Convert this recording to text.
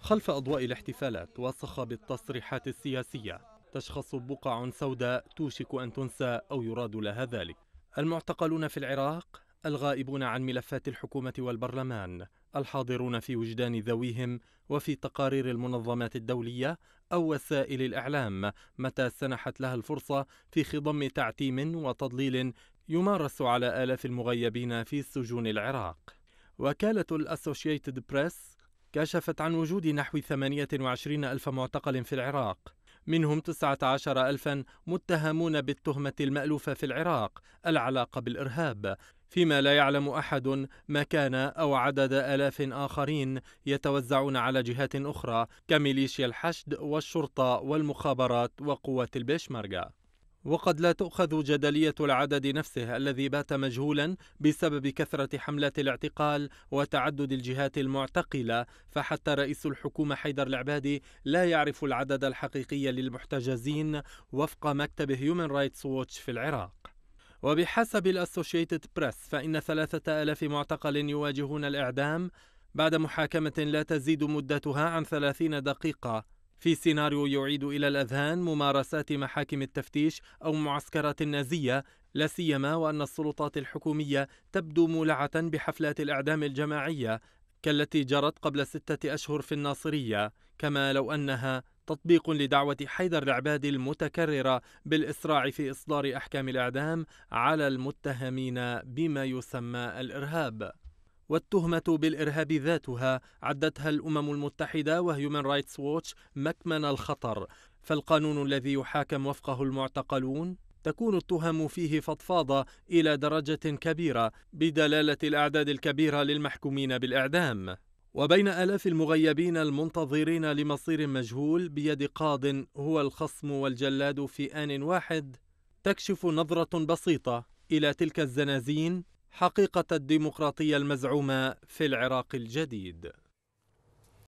خلف أضواء الاحتفالات وصخب التصريحات السياسية تشخص بقع سوداء توشك أن تنسى أو يراد لها ذلك المعتقلون في العراق الغائبون عن ملفات الحكومة والبرلمان الحاضرون في وجدان ذويهم وفي تقارير المنظمات الدولية أو وسائل الإعلام متى سنحت لها الفرصة في خضم تعتيم وتضليل يمارس على آلاف المغيبين في سجون العراق وكالة الأسوشيتد بريس كشفت عن وجود نحو 28 ألف معتقل في العراق منهم 19 ألفا متهمون بالتهمة المألوفة في العراق العلاقة بالإرهاب فيما لا يعلم أحد مكان أو عدد آلاف آخرين يتوزعون على جهات أخرى كميليشيا الحشد والشرطة والمخابرات وقوات البيشمركة وقد لا تؤخذ جدلية العدد نفسه الذي بات مجهولا بسبب كثرة حملات الاعتقال وتعدد الجهات المعتقلة فحتى رئيس الحكومة حيدر العبادي لا يعرف العدد الحقيقي للمحتجزين وفق مكتب هيومن رايتس ووتش في العراق وبحسب الأسوشيتد بريس فإن ثلاثة ألاف معتقل يواجهون الإعدام بعد محاكمة لا تزيد مدتها عن ثلاثين دقيقة في سيناريو يعيد إلى الأذهان ممارسات محاكم التفتيش أو معسكرات النازية لا سيما وأن السلطات الحكومية تبدو مولعة بحفلات الإعدام الجماعية كالتي جرت قبل ستة أشهر في الناصرية كما لو أنها تطبيق لدعوة حيدر العبادي المتكررة بالإسراع في إصدار أحكام الإعدام على المتهمين بما يسمى الإرهاب والتهمة بالإرهاب ذاتها عدتها الأمم المتحدة وهيومن رايتس ووتش مكمن الخطر فالقانون الذي يحاكم وفقه المعتقلون تكون التهم فيه فضفاضة إلى درجة كبيرة بدلالة الأعداد الكبيرة للمحكومين بالإعدام وبين آلاف المغيبين المنتظرين لمصير مجهول بيد قاض هو الخصم والجلاد في آن واحد تكشف نظرة بسيطة إلى تلك الزنازين حقيقة الديمقراطية المزعومة في العراق الجديد